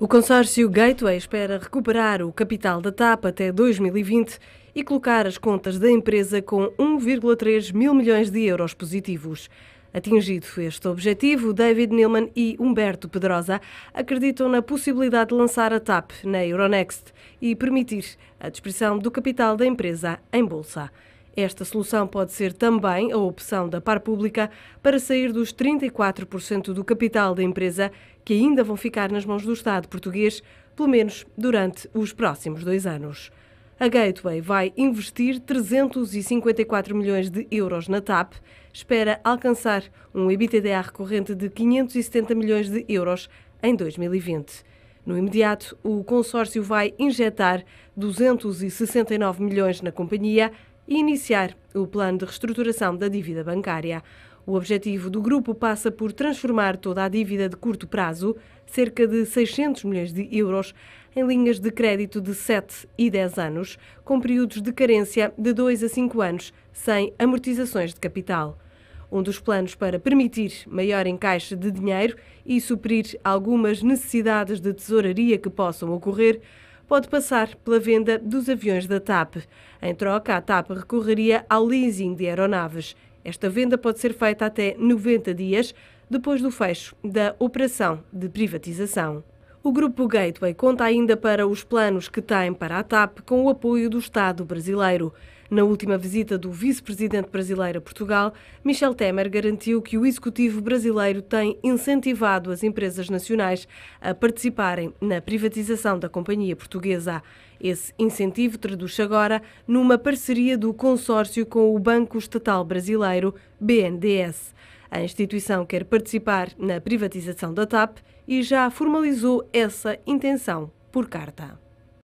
O consórcio Gateway espera recuperar o capital da TAP até 2020 e colocar as contas da empresa com 1,3 mil milhões de euros positivos. Atingido este objetivo, David Nilman e Humberto Pedrosa acreditam na possibilidade de lançar a TAP na Euronext e permitir a dispersão do capital da empresa em bolsa. Esta solução pode ser também a opção da par pública para sair dos 34% do capital da empresa que ainda vão ficar nas mãos do Estado português, pelo menos durante os próximos dois anos. A Gateway vai investir 354 milhões de euros na TAP, espera alcançar um EBITDA recorrente de 570 milhões de euros em 2020. No imediato, o consórcio vai injetar 269 milhões na companhia e iniciar o plano de reestruturação da dívida bancária. O objetivo do grupo passa por transformar toda a dívida de curto prazo, cerca de 600 milhões de euros, em linhas de crédito de 7 e 10 anos, com períodos de carência de 2 a 5 anos, sem amortizações de capital. Um dos planos para permitir maior encaixe de dinheiro e suprir algumas necessidades de tesouraria que possam ocorrer pode passar pela venda dos aviões da TAP. Em troca, a TAP recorreria ao leasing de aeronaves. Esta venda pode ser feita até 90 dias depois do fecho da operação de privatização. O grupo Gateway conta ainda para os planos que tem para a TAP com o apoio do Estado brasileiro. Na última visita do vice-presidente brasileiro a Portugal, Michel Temer garantiu que o executivo brasileiro tem incentivado as empresas nacionais a participarem na privatização da companhia portuguesa. Esse incentivo traduz-se agora numa parceria do consórcio com o Banco Estatal Brasileiro, BNDES. A instituição quer participar na privatização da TAP e já formalizou essa intenção por carta.